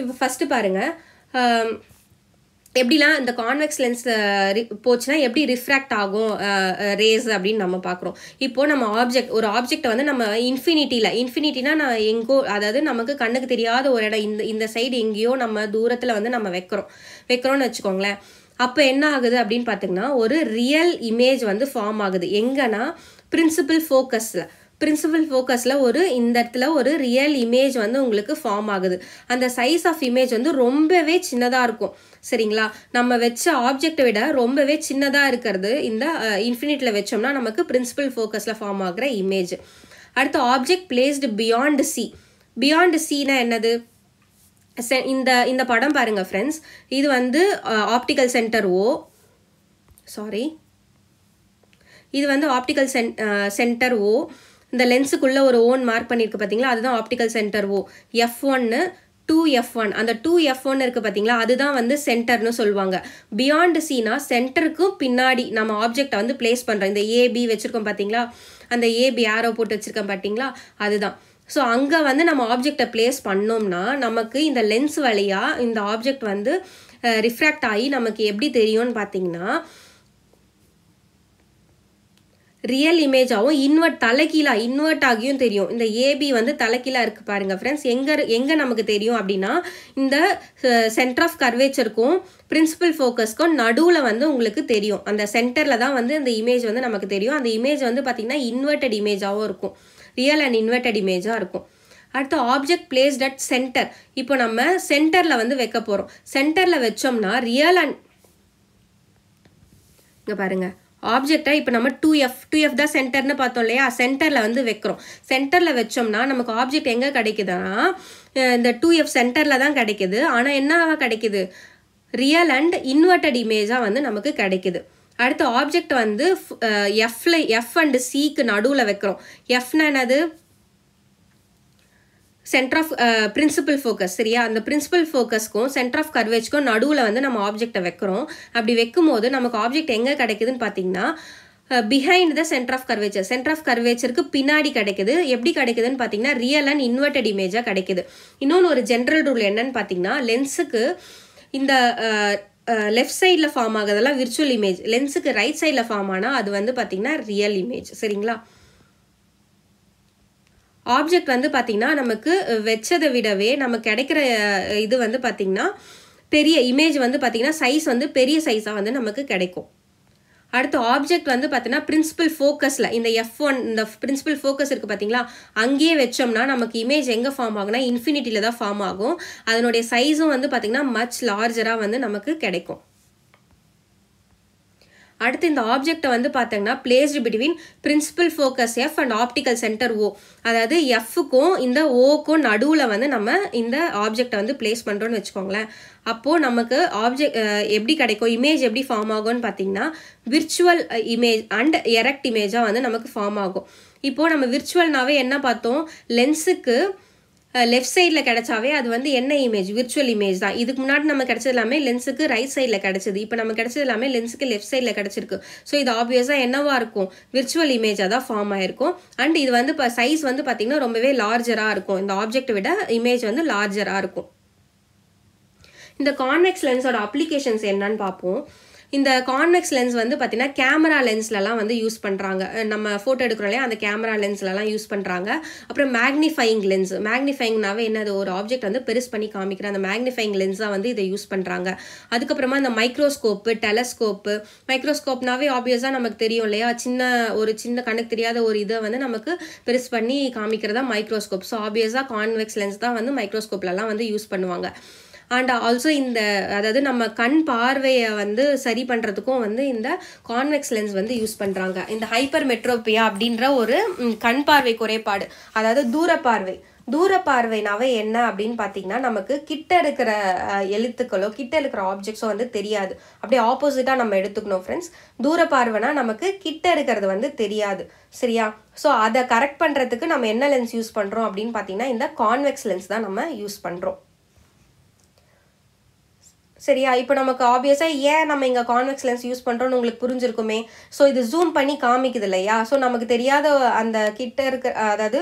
இப்போ ஃபஸ்ட்டு பாருங்கள் எப்படிலாம் இந்த கான்வெக்ஸ் லென்ஸ் போச்சுன்னா எப்படி ரிஃப்ராக்ட் ஆகும் ரேஸ் அப்படின்னு நம்ம பார்க்குறோம் இப்போது நம்ம ஆப்ஜெக்ட் ஒரு ஆப்ஜெக்ட் வந்து நம்ம இன்ஃபினிட்டியில் இன்ஃபினிட்டினா நான் எங்கோ அதாவது நமக்கு கண்ணுக்கு தெரியாத ஒரு இடம் இந்த இந்த சைடு எங்கேயோ நம்ம தூரத்தில் வந்து நம்ம வைக்கிறோம் வைக்கிறோன்னு வச்சுக்கோங்களேன் அப்போ என்ன ஆகுது அப்படின்னு பார்த்தீங்கன்னா ஒரு ரியல் இமேஜ் வந்து ஃபார்ம் ஆகுது எங்கன்னா பிரின்சிபல் ஃபோக்கஸில் பிரின்சிபல் ஃபோக்கஸில் ஒரு இந்த இடத்துல ஒரு ரியல் இமேஜ் வந்து உங்களுக்கு ஃபார்ம் ஆகுது அந்த சைஸ் ஆஃப் இமேஜ் வந்து ரொம்பவே சின்னதாக இருக்கும் சரிங்களா நம்ம வச்ச ஆப்ஜெக்டை விட ரொம்பவே சின்னதாக இருக்கிறது இந்த இன்ஃபினிட்டில் வச்சோம்னா நமக்கு பிரின்சிபல் ஃபோக்கஸில் ஃபார்ம் ஆகிற இமேஜ் அடுத்து object placed beyond C beyond சீனா என்னது இந்த இந்த படம் பாருங்கள் ஃப்ரெண்ட்ஸ் இது வந்து ஆப்டிக்கல் சென்டர் ஓ சாரி இது வந்து ஆப்டிக்கல் சென் சென்டர் ஓ இந்த லென்ஸுக்குள்ளே ஒரு ஓன் மார்க் பண்ணியிருக்கு பார்த்தீங்களா அதுதான் ஆப்டிக்கல் சென்டர் ஓ எஃப் ஒன்னு டூ எஃப் ஒன் அந்த டூ எஃப் ஒன் இருக்குது பார்த்தீங்களா அதுதான் வந்து சென்டர்னு சொல்லுவாங்க பியாண்டு சீனா சென்டருக்கும் பின்னாடி நம்ம ஆப்ஜெக்டை வந்து பிளேஸ் பண்ணுறோம் இந்த ஏபி வச்சுருக்கோம் பார்த்தீங்களா அந்த ஏபி ஆரோ போட்டு வச்சுருக்கோம் பார்த்தீங்களா அதுதான் ஸோ அங்கே வந்து நம்ம ஆப்ஜெக்டை பிளேஸ் பண்ணோம்னா நமக்கு இந்த லென்ஸ் வழியாக இந்த ஆப்ஜெக்ட் வந்து ரிஃப்ராக்ட் ஆகி நமக்கு எப்படி தெரியும்னு பார்த்தீங்கன்னா ரியல் இமேஜாகவும் இன்வெர்ட் தலைக்கீழா இன்வெர்ட் ஆகியும் தெரியும் இந்த ஏபி வந்து தலைக்கீழா இருக்குது பாருங்கள் ஃப்ரெண்ட்ஸ் எங்கே எங்கே நமக்கு தெரியும் அப்படின்னா இந்த சென்டர் ஆஃப் கர்வேச்சருக்கும் பிரின்சிபல் ஃபோக்கஸ்க்கும் நடுவில் வந்து உங்களுக்கு தெரியும் அந்த சென்டரில் தான் வந்து அந்த இமேஜ் வந்து நமக்கு தெரியும் அந்த இமேஜ் வந்து பார்த்திங்கன்னா இன்வெர்டட் இமேஜாகவும் இருக்கும் ரியல் அண்ட் இன்வெர்டட் இமேஜாக இருக்கும் அடுத்து ஆப்ஜெக்ட் பிளேஸ்ட் அட் சென்டர் இப்போ நம்ம சென்டரில் வந்து வைக்க போகிறோம் சென்டரில் வச்சோம்னா ரியல் அண்ட் இங்கே பாருங்கள் ஆப்ஜெக்டை இப்போ நம்ம டூ எஃப் டூ எஃப் தான் சென்டர்னு பார்த்தோம் இல்லையா சென்டரில் வந்து வைக்கிறோம் சென்டரில் வச்சோம்னா நமக்கு ஆப்ஜெக்ட் எங்கே கிடைக்குதுன்னா இந்த டூ எஃப் சென்டரில் தான் கிடைக்குது ஆனால் என்ன கிடைக்குது ரியல் அண்ட் இன்வெர்டட் இமேஜாக வந்து நமக்கு கிடைக்குது அடுத்து ஆப்ஜெக்ட் வந்து எஃப்ல எஃப் அண்டு சிக்கு நடுவில் வைக்கிறோம் எஃப்னா என்னது சென்டர் ஆஃப் பிரின்சிபல் ஃபோக்கஸ் சரியா அந்த பிரின்சிபல் ஃபோக்கஸ்க்கும் சென்டர் ஆஃப் கர்வேஜ்க்கும் நடுவில் வந்து நம்ம ஆப்ஜெக்டை வைக்கிறோம் அப்படி வைக்கும் போது நமக்கு ஆப்ஜெக்ட் எங்கே கிடைக்குதுன்னு பார்த்தீங்கன்னா behind the centre of curvature centre of கர்வேச்சருக்கு பின்னாடி கிடைக்குது எப்படி கிடைக்குதுன்னு பார்த்தீங்கன்னா ரியல் அண்ட் இன்வெர்டட் இமேஜாக கிடைக்குது இன்னொன்று ஒரு ஜென்ரல் ரூல் என்னன்னு பார்த்தீங்கன்னா லென்ஸுக்கு இந்த லெஃப்ட் சைடில் ஃபார்ம் ஆகுறதெல்லாம் விர்ச்சுவல் இமேஜ் லென்ஸுக்கு ரைட் சைடில் ஃபார்ம் ஆனால் அது வந்து பார்த்திங்கன்னா ரியல் இமேஜ் சரிங்களா ஆப்ஜெக்ட் வந்து பார்த்திங்கன்னா நமக்கு வச்சதை விடவே நமக்கு கிடைக்கிற இது வந்து பார்த்திங்கன்னா பெரிய இமேஜ் வந்து பார்த்திங்கன்னா சைஸ் வந்து பெரிய சைஸாக வந்து நமக்கு கிடைக்கும் அடுத்து ஆப்ஜெக்ட் வந்து பார்த்தீங்கன்னா பிரின்சிபல் ஃபோக்கஸில் இந்த எஃப் ஒன் இந்த பிரின்சிபல் ஃபோக்கஸ் இருக்குது பார்த்தீங்களா அங்கேயே வச்சோம்னா நமக்கு இமேஜ் எங்கே ஃபார்ம் ஆகுனா இன்ஃபினிட்டியில் தான் ஃபார்ம் ஆகும் அதனுடைய சைஸும் வந்து பார்த்திங்கன்னா மச் லார்ஜராக வந்து நமக்கு கிடைக்கும் அடுத்து இந்த ஆப்ஜெக்டை வந்து பார்த்தீங்கன்னா placed between principal focus F and optical centre O அதாவது எஃப்க்கும் இந்த ஓக்கும் நடுவில் வந்து நம்ம இந்த ஆப்ஜெக்டை வந்து பிளேஸ் பண்ணுறோன்னு வச்சுக்கோங்களேன் அப்போது நமக்கு ஆப்ஜெக்ட் எப்படி கிடைக்கும் இமேஜ் எப்படி ஃபார்ம் ஆகும்னு பார்த்தீங்கன்னா விர்ச்சுவல் இமேஜ் அண்ட் எரக்ட் இமேஜாக வந்து நமக்கு ஃபார்ம் ஆகும் இப்போது நம்ம விர்ச்சுவல்னாவே என்ன பார்த்தோம் லென்ஸுக்கு லெஃப்ட் சைடில் கிடச்சாவே அது வந்து என்ன இமேஜ் விர்ச்சுவல் இமேஜ் தான் இதுக்கு முன்னாடி நம்ம கிடச்சது எல்லாமே லென்ஸுக்கு ரைட் சைடில் கிடச்சிது இப்போ நம்ம கிடச்சது எல்லாமே லென்ஸுக்கு லெஃப்ட் சைடில் கிடச்சிருக்கு ஸோ இது ஆப்வியஸாக என்னவாக இருக்கும் விர்ச்சுவல் இமேஜாக தான் ஃபார்ம் ஆயிருக்கும் அண்ட் இது வந்து இப்போ சைஸ் வந்து பார்த்திங்கன்னா ரொம்பவே லார்ஜராக இருக்கும் இந்த ஆப்ஜெக்ட் விட இமேஜ் வந்து லார்ஜராக இருக்கும் இந்த கான்வெக்ஸ் லென்ஸோட அப்ளிகேஷன்ஸ் என்னன்னு பார்ப்போம் இந்த கான்வெக்ஸ் லென்ஸ் வந்து பார்த்தீங்கன்னா கேமரா லென்ஸ்லலாம் வந்து யூஸ் பண்ணுறாங்க நம்ம ஃபோட்டோ இல்லையா அந்த கேமரா லென்ஸ்லலாம் யூஸ் பண்ணுறாங்க அப்புறம் மேக்னிஃபையிங் லென்ஸ் மேக்னிஃபைங்னாவே என்னது ஒரு ஆப்ஜெக்ட் வந்து பெருசு பண்ணி காமிக்கிற அந்த மேக்னிஃபையிங் லென்ஸாக வந்து இதை யூஸ் பண்ணுறாங்க அதுக்கப்புறமா இந்த மைக்ரோஸ்கோப்பு டெலஸ்கோப்பு மைக்ரோஸ்கோப்னாவே ஆப்வியஸாக நமக்கு தெரியும் இல்லையா சின்ன ஒரு சின்ன கணக்கு தெரியாத ஒரு இதை வந்து நமக்கு பெருசு பண்ணி காமிக்கிறதா மைக்ரோஸ்கோப் ஸோ ஆப்வியஸாக கான்வெக்ஸ் லென்ஸ் தான் வந்து மைக்ரோஸ்கோப்லலாம் வந்து யூஸ் பண்ணுவாங்க அண்ட் ஆல்சோ இந்த அதாவது நம்ம கண் பார்வையை வந்து சரி பண்ணுறதுக்கும் வந்து இந்த கான்வெக்ஸ் லென்ஸ் வந்து யூஸ் பண்ணுறாங்க இந்த ஹைப்பர் மெட்ரோபியா அப்படின்ற ஒரு கண் பார்வை குறைபாடு அதாவது தூர பார்வை தூர பார்வைனாவே என்ன அப்படின்னு பார்த்தீங்கன்னா நமக்கு கிட்ட இருக்கிற எழுத்துக்களோ கிட்ட இருக்கிற ஆப்ஜெக்ட்ஸோ வந்து தெரியாது அப்படியே ஆப்போசிட்டாக நம்ம எடுத்துக்கணும் ஃப்ரெண்ட்ஸ் தூர பார்வைனா நமக்கு கிட்ட இருக்கிறது வந்து தெரியாது சரியா ஸோ அதை கரெக்ட் பண்ணுறதுக்கு நம்ம என்ன லென்ஸ் யூஸ் பண்ணுறோம் அப்படின்னு பார்த்தீங்கன்னா இந்த கான்வெக்ஸ் லென்ஸ் தான் நம்ம யூஸ் பண்ணுறோம் சரியா இப்போ நமக்கு ஆப்வியஸாக ஏன் நம்ம இங்கே கான்வெக்ஸ் லென்ஸ் யூஸ் பண்ணுறோம்னு உங்களுக்கு புரிஞ்சிருக்குமே ஸோ இது ஜூம் பண்ணி காமிக்குது இல்லையா ஸோ நமக்கு தெரியாத அந்த கிட்ட இருக்க அதாவது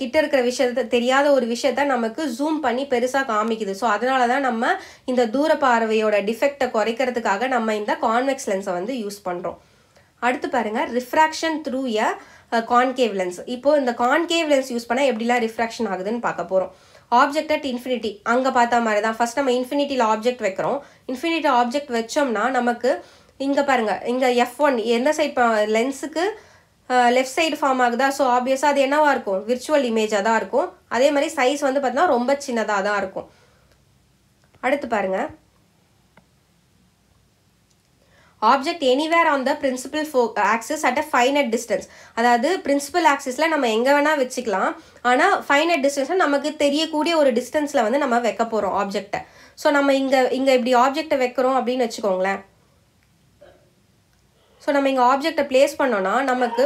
கிட்ட இருக்கிற விஷயத்த தெரியாத ஒரு விஷயத்த நமக்கு ஜூம் பண்ணி பெருசாக காமிக்குது ஸோ அதனால தான் நம்ம இந்த தூர பார்வையோட டிஃபெக்டை குறைக்கிறதுக்காக நம்ம இந்த கான்வெக்ஸ் லென்ஸை வந்து யூஸ் பண்ணுறோம் அடுத்து பாருங்கள் refraction through a concave lens இப்போது இந்த கான்கேவ் லென்ஸ் யூஸ் பண்ணால் எப்படிலாம் ரிஃப்ராக்ஷன் ஆகுதுன்னு பார்க்க போகிறோம் ஆப்ஜெக்ட் அட் இன்ஃபினிட்டி அங்கே பார்த்தா மாதிரி தான் ஃபஸ்ட் நம்ம இன்ஃபினிட்டியில் ஆப்ஜெக்ட் வைக்கிறோம் இன்ஃபினிட்டி ஆப்ஜெக்ட் வச்சோம்னா நமக்கு இங்கே பாருங்கள் இங்கே எஃப் ஒன் எந்த சைட் லென்ஸுக்கு லெஃப்ட் சைடு ஃபார்ம் ஆகுதா ஸோ ஆப்வியஸாக அது என்னவாக இருக்கும் விர்ச்சுவல் இமேஜாக தான் இருக்கும் அதே மாதிரி சைஸ் வந்து பார்த்தீங்கன்னா ரொம்ப சின்னதாக தான் இருக்கும் அடுத்து பாருங்கள் object anywhere on the principal ஃபோ axis at a finite distance அதாவது பிரின்சிபல் ஆக்சிஸில் நம்ம எங்கே வேணால் வச்சுக்கலாம் ஆனால் ஃபைனட் டிஸ்டன்ஸில் நமக்கு தெரியக்கூடிய ஒரு டிஸ்டன்ஸில் வந்து நம்ம வைக்க போகிறோம் ஆப்ஜெக்டை ஸோ நம்ம இங்கே இங்கே இப்படி ஆப்ஜெக்டை வைக்கிறோம் அப்படின்னு வச்சுக்கோங்களேன் ஸோ நம்ம இங்கே ஆப்ஜெக்டை பிளேஸ் பண்ணோன்னா நமக்கு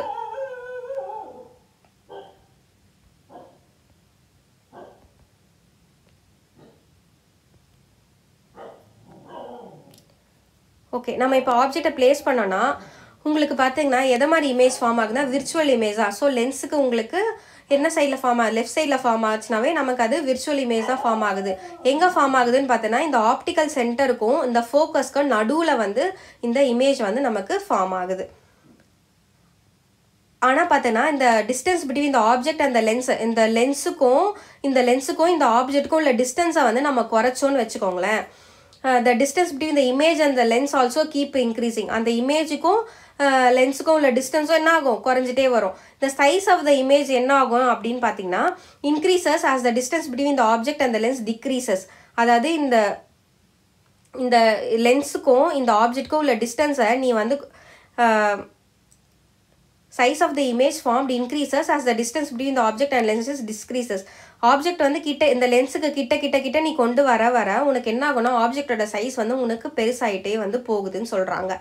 ஓகே நம்ம இப்போ ஆப்ஜெக்டை பிளேஸ் பண்ணோன்னா உங்களுக்கு பார்த்தீங்கன்னா எதை மாதிரி இமேஜ் ஃபார்ம் ஆகுதுன்னா விர்ச்சுவல் இமேஜாக ஸோ லென்ஸுக்கு உங்களுக்கு என்ன சைடில் ஃபார்ம் ஆகுது லெஃப்ட் சைடில் ஃபார்ம் ஆச்சுனாவே நமக்கு அது விர்ச்சுவல் இமேஜ் தான் ஃபார்ம் ஆகுது எங்கே ஃபார்ம் ஆகுதுன்னு பார்த்தோன்னா இந்த ஆப்டிக்கல் சென்டருக்கும் இந்த ஃபோக்கஸ்க்கும் நடுவில் வந்து இந்த இமேஜ் வந்து நமக்கு ஃபார்ம் ஆகுது ஆனால் பார்த்தோன்னா இந்த டிஸ்டன்ஸ் பிட்வீன் இந்த ஆப்ஜெக்ட் அந்த லென்ஸ் இந்த லென்ஸுக்கும் இந்த லென்ஸுக்கும் இந்த ஆப்ஜெக்ட்டுக்கும் உள்ள டிஸ்டன்ஸை வந்து நம்ம குறைச்சோன்னு வச்சுக்கோங்களேன் the distance between the image and the lens also keep increasing அந்த இமேஜுக்கும் லென்ஸுக்கும் uh, உள்ள டிஸ்டன்ஸும் என்ன ஆகும் குறைஞ்சிட்டே வரும் the size of the image என்ன ஆகும் அப்படின்னு பார்த்தீங்கன்னா increases as the distance between the object and the lens decreases அதாவது இந்த இந்த லென்ஸுக்கும் இந்த ஆப்ஜெக்ட்க்கும் உள்ள டிஸ்டன்ஸை நீ வந்து size of the image formed increases as the distance between the object and lenses decreases object வந்து கிட்ட இந்த லென்ஸுக்கு கிட்ட கிட்ட கிட்ட நீ கொண்டு வர வர உனக்கு என்ன ஆகும்னா ஆப்ஜெக்டோட சைஸ் வந்து உனக்கு பெருசாகிட்டே வந்து போகுதுன்னு சொல்கிறாங்க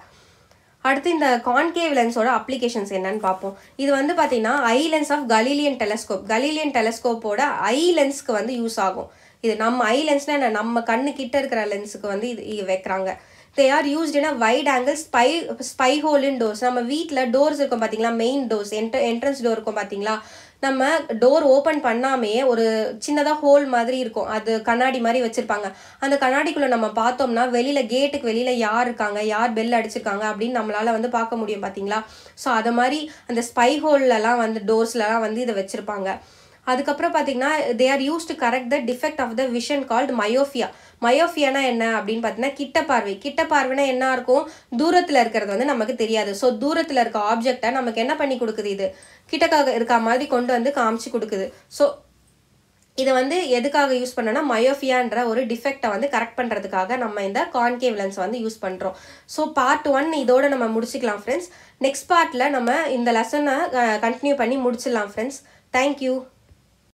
அடுத்து இந்த கான்கேவ் லென்ஸோட அப்ளிகேஷன்ஸ் என்னன்னு பார்ப்போம் இது வந்து பார்த்தீங்கன்னா eye lens of Galilean telescope Galilean டெலஸ்கோப்போட ஐ லென்ஸ்க்கு வந்து யூஸ் ஆகும் இது நம்ம ஐ லென்ஸ்னால் என்ன நம்ம கண்ணு கிட்ட இருக்கிற லென்ஸுக்கு வந்து இது வைக்கிறாங்க they are used in a wide angle spy spy hole in doors நம்ம வீட்டில் டோர்ஸ் இருக்கும் பார்த்தீங்களா மெயின் டோர்ஸ் என்ட்ர என்ட்ரன்ஸ் டோர் இருக்கும் பார்த்தீங்களா நம்ம டோர் ஓப்பன் பண்ணாமே ஒரு சின்னதாக ஹோல் மாதிரி இருக்கும் அது கண்ணாடி மாதிரி வச்சுருப்பாங்க அந்த கண்ணாடிக்குள்ளே நம்ம பார்த்தோம்னா வெளியில் கேட்டுக்கு வெளியில் யார் இருக்காங்க யார் பெல் அடிச்சிருக்காங்க அப்படின்னு நம்மளால் வந்து பார்க்க முடியும் பார்த்தீங்களா ஸோ அதை மாதிரி அந்த ஸ்பை ஹோல்லலாம் வந்து டோர்ஸ்லலாம் வந்து இதை வச்சுருப்பாங்க அதுக்கப்புறம் பார்த்தீங்கன்னா they are use to correct the defect of the vision called myopia மயோஃபியானா என்ன அப்படின்னு பார்த்தீங்கன்னா கிட்ட பார்வை கிட்ட பார்வைனா என்ன இருக்கும் தூரத்தில் இருக்கிறது வந்து நமக்கு தெரியாது ஸோ தூரத்தில் இருக்க ஆப்ஜெக்டை நமக்கு என்ன பண்ணி கொடுக்குது இது கிட்டக்காக இருக்க மாதிரி கொண்டு வந்து காமிச்சு கொடுக்குது ஸோ இதை வந்து எதுக்காக யூஸ் பண்ணோன்னா மயோஃபியான்ற ஒரு டிஃபெக்டை வந்து கரெக்ட் பண்ணுறதுக்காக நம்ம இந்த கான்கேவ் லென்ஸ் வந்து யூஸ் பண்ணுறோம் ஸோ பார்ட் ஒன் இதோட நம்ம முடிச்சுக்கலாம் ஃப்ரெண்ட்ஸ் நெக்ஸ்ட் பார்ட்டில் நம்ம இந்த லெசனை கண்டினியூ பண்ணி முடிச்சிடலாம் ஃப்ரெண்ட்ஸ் தேங்க்யூ